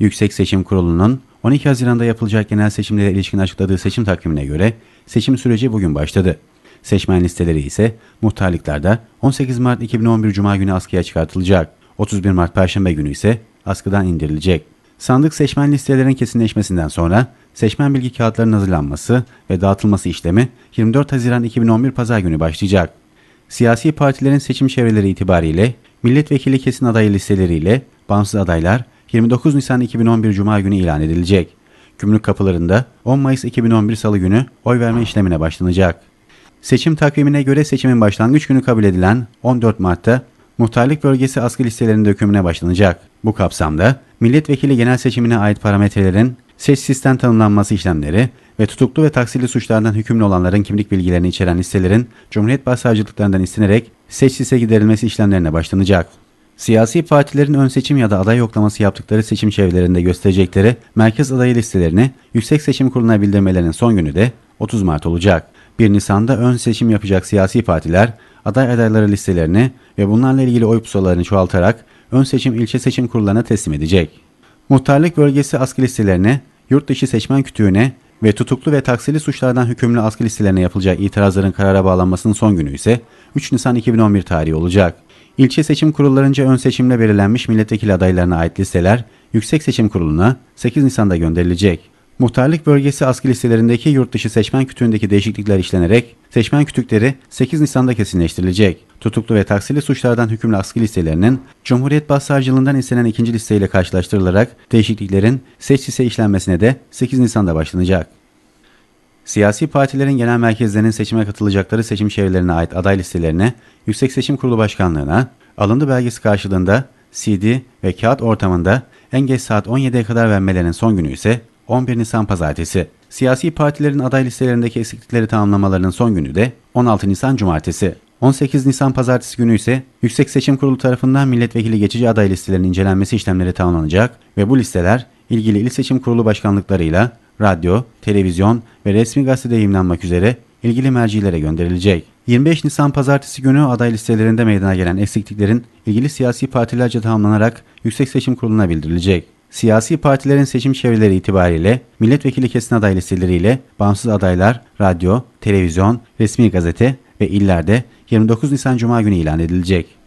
Yüksek Seçim Kurulu'nun 12 Haziran'da yapılacak genel seçimlere ilişkin açıkladığı seçim takvimine göre seçim süreci bugün başladı. Seçmen listeleri ise muhtarlıklarda 18 Mart 2011 Cuma günü askıya çıkartılacak. 31 Mart Perşembe günü ise askıdan indirilecek. Sandık seçmen listelerinin kesinleşmesinden sonra seçmen bilgi kağıtlarının hazırlanması ve dağıtılması işlemi 24 Haziran 2011 Pazar günü başlayacak. Siyasi partilerin seçim çevreleri itibariyle milletvekili kesin aday listeleriyle bağımsız adaylar 29 Nisan 2011 Cuma günü ilan edilecek. Gümrük kapılarında 10 Mayıs 2011 Salı günü oy verme işlemine başlanacak. Seçim takvimine göre seçimin başlangıç günü kabul edilen 14 Mart'ta muhtarlık bölgesi askı listelerinin dökümüne başlanacak. Bu kapsamda milletvekili genel seçimine ait parametrelerin seç sistem tanımlanması işlemleri ve tutuklu ve taksirli suçlardan hükümlü olanların kimlik bilgilerini içeren listelerin Cumhuriyet Başsavcılıklarından istenerek seç liste giderilmesi işlemlerine başlanacak. Siyasi partilerin ön seçim ya da aday yoklaması yaptıkları seçim çevrelerinde gösterecekleri merkez adayı listelerini Yüksek Seçim Kurulu'na bildirmelerinin son günü de 30 Mart olacak. 1 Nisan'da ön seçim yapacak siyasi partiler aday adayları listelerini ve bunlarla ilgili oy pusulalarını çoğaltarak ön seçim ilçe seçim kurullarına teslim edecek. Muhtarlık bölgesi askı listelerine, yurt dışı seçmen kütüğüne ve tutuklu ve taksili suçlardan hükümlü askı listelerine yapılacak itirazların karara bağlanmasının son günü ise 3 Nisan 2011 tarihi olacak. İlçe seçim kurullarınca ön seçimle belirlenmiş milletvekili adaylarına ait listeler Yüksek Seçim Kurulu'na 8 Nisan'da gönderilecek. Muhtarlık bölgesi askı listelerindeki yurt dışı seçmen kütüğündeki değişiklikler işlenerek seçmen kütükleri 8 Nisan'da kesinleştirilecek. Tutuklu ve taksili suçlardan hükümlü askı listelerinin Cumhuriyet Başsavcılığından istenen ikinci listeyle karşılaştırılarak değişikliklerin seç liste işlenmesine de 8 Nisan'da başlanacak. Siyasi partilerin genel merkezlerinin seçime katılacakları seçim şehirlerine ait aday listelerine, Yüksek Seçim Kurulu Başkanlığı'na, alındı belgesi karşılığında CD ve kağıt ortamında en geç saat 17'ye kadar vermelerinin son günü ise 11 Nisan Pazartesi. Siyasi partilerin aday listelerindeki eksiklikleri tamamlamalarının son günü de 16 Nisan Cumartesi. 18 Nisan Pazartesi günü ise Yüksek Seçim Kurulu tarafından milletvekili geçici aday listelerinin incelenmesi işlemleri tamamlanacak ve bu listeler ilgili il seçim kurulu başkanlıklarıyla radyo, televizyon ve resmi gazetede yayınlanmak üzere ilgili mercilere gönderilecek. 25 Nisan pazartesi günü aday listelerinde meydana gelen eksikliklerin ilgili siyasi partilerce tamamlanarak Yüksek Seçim Kurulu'na bildirilecek. Siyasi partilerin seçim çevreleri itibariyle milletvekili kesin aday listeleriyle bağımsız adaylar radyo, televizyon, resmi gazete ve illerde 29 Nisan Cuma günü ilan edilecek.